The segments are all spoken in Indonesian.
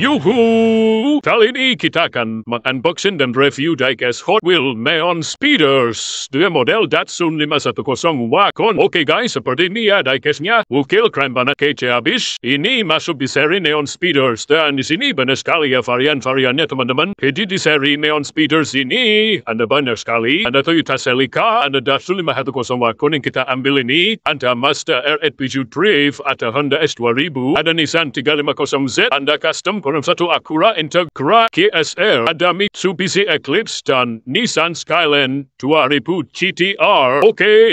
Yuhu! Kali ini kita akan mengunboxing dan review diecast Hot Wheel Neon Speeders Dua model Datsun 510 Wakon. Oke okay guys, seperti ini ya diecastnya. Wukil keren banget kece habis. Ini masuk di seri Neon Speeders dan di sini banyak sekali ya varian-variannya teman-teman. Jadi di seri Neon Speeders ini ada banyak sekali. Ada Toyota Celica, ada Datsun 510 Wakon yang kita ambil ini. Ada Mazda R8 Drive, ada Honda S2000, ada Nissan 350Z, ada Custom satu Acura Integra KSR ada Mitsubishi Eclipse dan Nissan Skyline 2000 GTR. Oke, okay.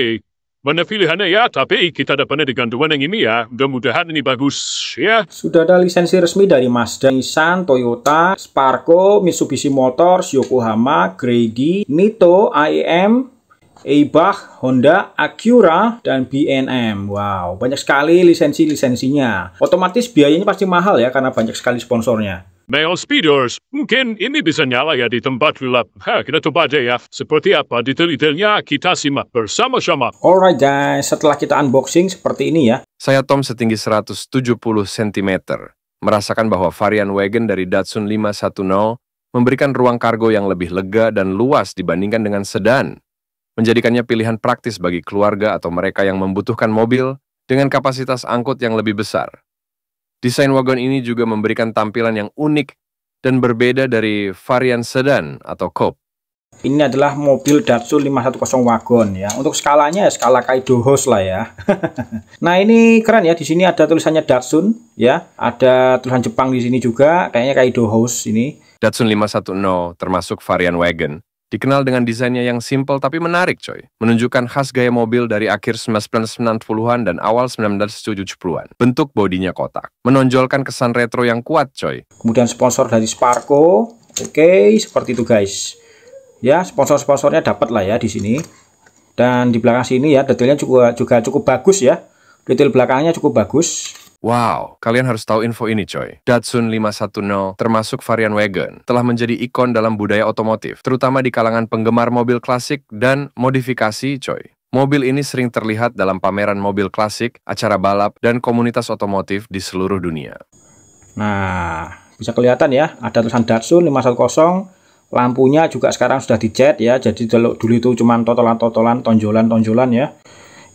Mana pilihannya ya, tapi kita dapatnya dengan dua yang ini ya. Mudah-mudahan ini bagus ya. Sudah ada lisensi resmi dari Mazda, Nissan, Toyota, Sparco, Mitsubishi Motors, Yokohama, Grady, Nito, IM, Eibach, Honda, Acura, dan BNM. Wow, banyak sekali lisensi-lisensinya. Otomatis biayanya pasti mahal ya karena banyak sekali sponsornya. Mail Speeders, mungkin ini bisa nyala ya di tempat gelap. Ha, kita coba aja ya. Seperti apa detail-detailnya kita simak bersama-sama. Alright guys, setelah kita unboxing seperti ini ya. Saya Tom setinggi 170 cm. Merasakan bahwa varian wagon dari Datsun 510 memberikan ruang kargo yang lebih lega dan luas dibandingkan dengan sedan menjadikannya pilihan praktis bagi keluarga atau mereka yang membutuhkan mobil dengan kapasitas angkut yang lebih besar. Desain wagon ini juga memberikan tampilan yang unik dan berbeda dari varian sedan atau coupe. Ini adalah mobil Datsun 510 wagon ya. Untuk skalanya ya skala Kaido Host lah ya. nah, ini keren ya. Di sini ada tulisannya Datsun ya. Ada tulisan Jepang di sini juga, kayaknya Kaido Host ini. Datsun 510 termasuk varian wagon Dikenal dengan desainnya yang simple tapi menarik coy. Menunjukkan khas gaya mobil dari akhir 1990-an dan awal 1970-an. Bentuk bodinya kotak. Menonjolkan kesan retro yang kuat coy. Kemudian sponsor dari Sparko. Oke, seperti itu guys. Ya, sponsor-sponsornya dapat lah ya di sini. Dan di belakang sini ya, detailnya juga, juga cukup bagus ya. Detail belakangnya cukup bagus. Wow, kalian harus tahu info ini coy. Datsun 510 termasuk varian wagon telah menjadi ikon dalam budaya otomotif, terutama di kalangan penggemar mobil klasik dan modifikasi coy. Mobil ini sering terlihat dalam pameran mobil klasik, acara balap, dan komunitas otomotif di seluruh dunia. Nah, bisa kelihatan ya, ada tulisan Datsun 510, lampunya juga sekarang sudah dicat ya, jadi dulu itu cuma totolan-totolan, tonjolan-tonjolan ya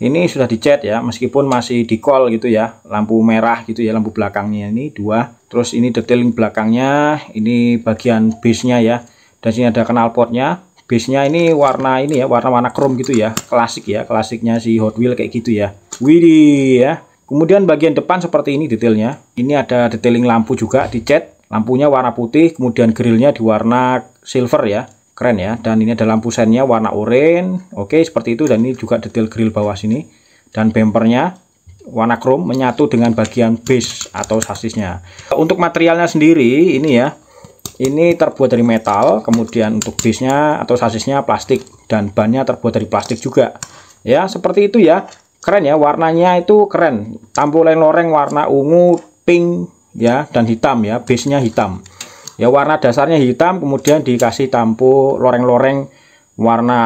ini sudah dicat ya meskipun masih di call gitu ya lampu merah gitu ya lampu belakangnya ini dua terus ini detailing belakangnya ini bagian base nya ya dan sini ada knalpotnya base nya ini warna ini ya warna-warna chrome gitu ya klasik ya klasiknya si Hot Wheel kayak gitu ya widih ya kemudian bagian depan seperti ini detailnya ini ada detailing lampu juga dicat lampunya warna putih kemudian grillnya diwarna silver ya keren ya dan ini ada lampu sennya warna orange oke seperti itu dan ini juga detail grill bawah sini dan bempernya warna chrome menyatu dengan bagian base atau sasisnya untuk materialnya sendiri ini ya ini terbuat dari metal kemudian untuk base nya atau sasisnya plastik dan bannya terbuat dari plastik juga ya seperti itu ya keren ya warnanya itu keren tampu loreng warna ungu pink ya dan hitam ya base nya hitam ya warna dasarnya hitam kemudian dikasih tampu loreng-loreng warna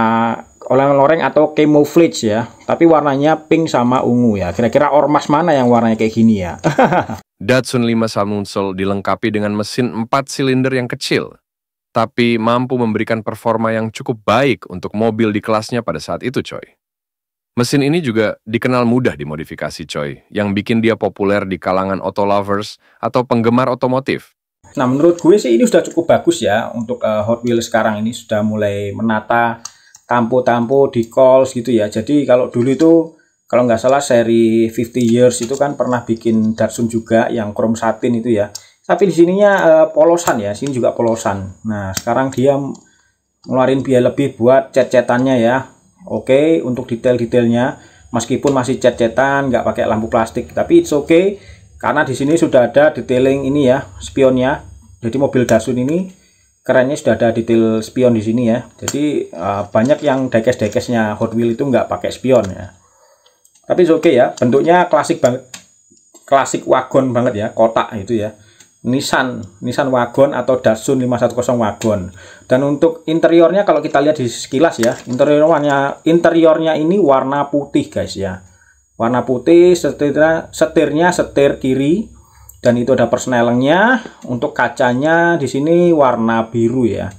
loreng-loreng atau camouflage ya tapi warnanya pink sama ungu ya kira-kira ormas mana yang warnanya kayak gini ya Datsun 5 Samsung dilengkapi dengan mesin 4 silinder yang kecil tapi mampu memberikan performa yang cukup baik untuk mobil di kelasnya pada saat itu coy Mesin ini juga dikenal mudah dimodifikasi coy, yang bikin dia populer di kalangan auto lovers atau penggemar otomotif. Nah, menurut gue sih ini sudah cukup bagus ya untuk uh, Hot Wheels sekarang ini sudah mulai menata tampo-tampo di calls gitu ya. Jadi kalau dulu itu kalau nggak salah seri 50 years itu kan pernah bikin Datsun juga yang chrome satin itu ya. Tapi di sininya uh, polosan ya, sini juga polosan. Nah, sekarang dia ngeluarin biaya lebih buat cat-catannya ya. Oke, okay, untuk detail-detailnya meskipun masih cat-catan nggak pakai lampu plastik, tapi it's okay karena di sini sudah ada detailing ini ya spionnya jadi mobil Dasun ini kerennya sudah ada detail spion di sini ya jadi uh, banyak yang dekes-dekesnya Hot Wheels itu nggak pakai spion ya tapi oke okay ya bentuknya klasik banget klasik wagon banget ya kotak itu ya Nissan Nissan wagon atau Datsun 510 wagon dan untuk interiornya kalau kita lihat di sekilas ya interiornya interiornya ini warna putih guys ya warna putih setirnya setirnya setir kiri dan itu ada persnelengnya untuk kacanya di sini warna biru ya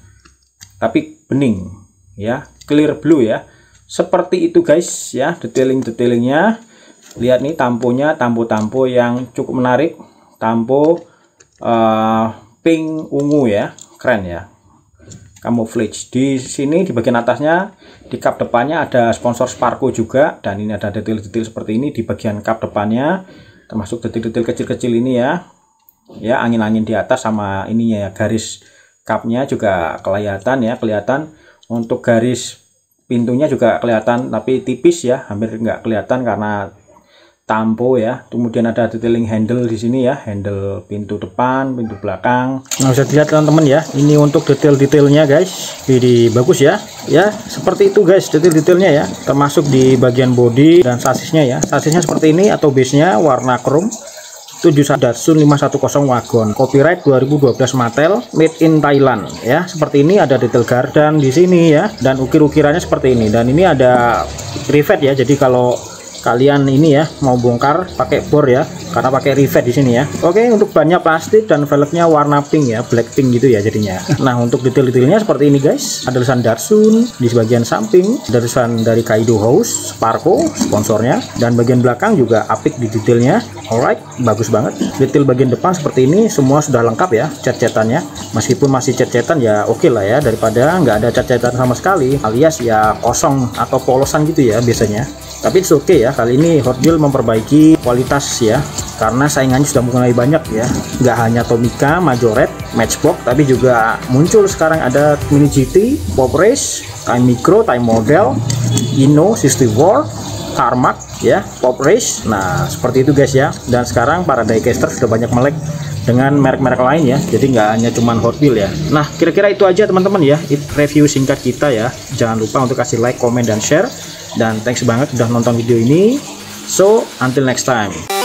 tapi bening ya clear blue ya seperti itu guys ya detailing-detailingnya lihat nih tamponya tampo-tampo yang cukup menarik tampo uh, eh, pink ungu ya keren ya camouflage di sini di bagian atasnya di cup depannya ada sponsor Sparko juga dan ini ada detail-detail seperti ini di bagian cup depannya termasuk detail-detail kecil-kecil ini ya ya angin-angin di atas sama ininya ya garis cupnya juga kelihatan ya kelihatan untuk garis pintunya juga kelihatan tapi tipis ya hampir nggak kelihatan karena tampo ya. Kemudian ada detailing handle di sini ya, handle pintu depan, pintu belakang. Nah, bisa dilihat teman-teman ya. Ini untuk detail-detailnya guys. Jadi bagus ya. Ya, seperti itu guys, detail-detailnya ya. Termasuk di bagian body dan sasisnya ya. Sasisnya seperti ini atau base-nya warna chrome. 7 Datsun 510 wagon copyright 2012 Mattel made in Thailand ya seperti ini ada detail gardan di sini ya dan ukir-ukirannya seperti ini dan ini ada rivet ya jadi kalau kalian ini ya mau bongkar pakai bor ya karena pakai rivet di sini ya oke untuk bannya plastik dan velgnya warna pink ya black pink gitu ya jadinya nah untuk detail-detailnya seperti ini guys ada tulisan Darsun di sebagian samping ada tulisan dari Kaido House Sparko sponsornya dan bagian belakang juga apik di detailnya alright bagus banget detail bagian depan seperti ini semua sudah lengkap ya cat-catannya meskipun masih cat-catan ya oke okay lah ya daripada nggak ada cat-catan sama sekali alias ya kosong atau polosan gitu ya biasanya tapi oke okay ya kali ini Hot Wheels memperbaiki kualitas ya karena saingannya sudah mulai banyak ya nggak hanya Tomica, Majorette, Matchbox tapi juga muncul sekarang ada Mini GT, Pop Race, Time Micro, Time Model, Inno, System War, Carmack ya, Pop Race nah seperti itu guys ya dan sekarang para diecaster sudah banyak melek dengan merek-merek lain ya jadi nggak hanya cuman Hot Wheels ya nah kira-kira itu aja teman-teman ya review singkat kita ya jangan lupa untuk kasih like komen dan share dan thanks banget udah nonton video ini so until next time